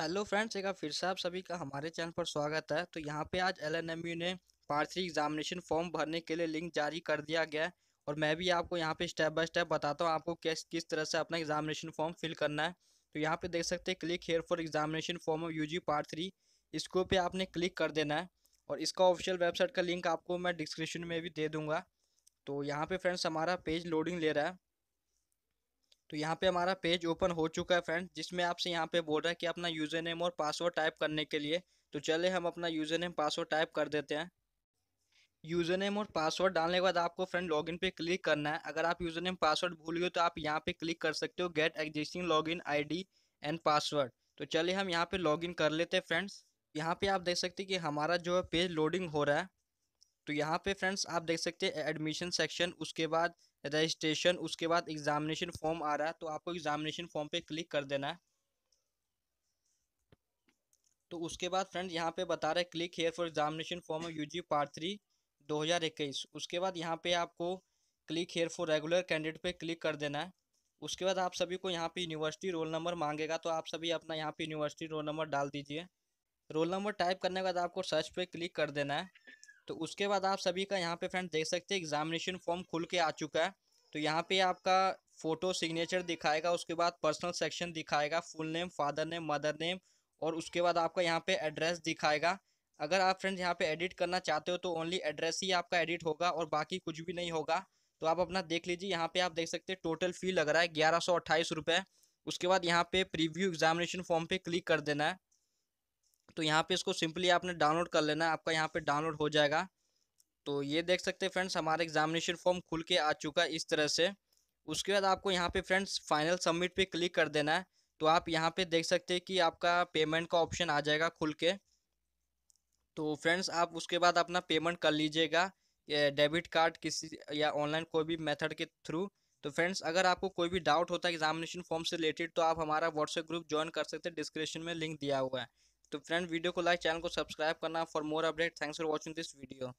hello friends एक फिर से आप सभी का हमारे चैनल पर स्वागत है तो यहाँ पे आज एल ने पार्ट थ्री एग्जामिनेशन फॉर्म भरने के लिए लिंक जारी कर दिया गया है और मैं भी आपको यहाँ पे स्टेप बाय स्टेप बताता हूँ आपको किस किस तरह से अपना एग्जामिनेशन फॉर्म फिल करना है तो यहाँ पे देख सकते हैं click here for examination form of U part three इसको पे आपने क्लिक कर देना है और इसका ऑफिशियल वेबसाइट का लिंक आपको मैं डिस्क्रिप्शन में भी दे दूँगा तो यहाँ पर फ्रेंड्स हमारा पेज लोडिंग ले रहा है तो यहाँ पे हमारा पेज ओपन हो चुका है फ्रेंड जिसमें आपसे यहाँ पे बोल रहा है कि अपना यूज़र नेम और पासवर्ड टाइप करने के लिए तो चले हम अपना यूज़र नेम पासवर्ड टाइप कर देते हैं यूज़र नेम और पासवर्ड डालने के बाद आपको फ्रेंड लॉगिन पे क्लिक करना है अगर आप यूज़र नेम पासवर्ड भूल गए तो आप यहाँ पे क्लिक कर सकते हो get existing login ID and password तो चलिए हम यहाँ पे लॉगिन कर लेते हैं फ्रेंड्स यहाँ पे आप देख सकते हैं कि हमारा जो है पेज लोडिंग हो रहा है तो यहाँ पे फ्रेंड्स आप देख सकते हैं एडमिशन सेक्शन उसके बाद रजिस्ट्रेशन उसके बाद एग्जामिनेशन फॉर्म आ रहा है तो आपको एग्जामिनेशन फॉर्म पे क्लिक कर देना है तो उसके बाद फ्रेंड्स यहाँ पे बता रहे click here for examination form U G part three इक्कीस उसके बाद यहाँ पे आपको click here for regular candidate पे क्लिक कर देना है उसके बाद आप सभी को यहाँ पे यूनिवर्सिटी रोल नंबर मांगेगा तो आप सभी अपना यहाँ पे यूनिवर्सिटी रोल नंबर डाल दीजिए रोल नंबर टाइप करने के बाद आपको सर्च पे क्लिक कर देना है तो उसके बाद आप सभी का यहाँ पे फ्रेंड देख सकते हैं एग्जामिनेशन फॉर्म खुल के आ चुका है तो यहाँ पे आपका फ़ोटो सिग्नेचर दिखाएगा उसके बाद पर्सनल सेक्शन दिखाएगा full name father name mother name और उसके बाद आपका यहाँ पे एड्रेस दिखाएगा अगर आप फ्रेंड्स यहाँ पे एडिट करना चाहते हो तो ओनली एड्रेस ही आपका एडिट होगा और बाकी कुछ भी नहीं होगा तो आप अपना देख लीजिए यहाँ पे आप देख सकते हैं टोटल फ़ी लग रहा है ग्यारह सौ उसके बाद यहाँ पे प्रीव्यू एग्जामिनेशन फॉर्म पे क्लिक कर देना है तो यहाँ पे इसको सिंपली आपने डाउनलोड कर लेना आपका यहाँ पे डाउनलोड हो जाएगा तो ये देख सकते हैं फ्रेंड्स हमारा एग्जामिनेशन फॉर्म खुल के आ चुका है इस तरह से उसके बाद आपको यहाँ पे फ्रेंड्स फाइनल सबमिट पे क्लिक कर देना है तो आप यहाँ पे देख सकते हैं कि आपका पेमेंट का ऑप्शन आ जाएगा खुल के तो फ्रेंड्स आप उसके बाद अपना पेमेंट कर लीजिएगा डेबिट कार्ड किसी या ऑनलाइन कोई भी मेथड के थ्रू तो फ्रेंड्स अगर आपको कोई भी डाउट होता है एग्जामिनेशन फॉर्म से रिलेटेड तो आप हमारा व्हाट्सएप ग्रुप ज्वाइन कर सकते हैं डिस्क्रिप्शन में लिंक दिया हुआ है तो फ्रेंड वीडियो को लाइक चैनल को सब्सक्राइब करना for more update thanks for watching this video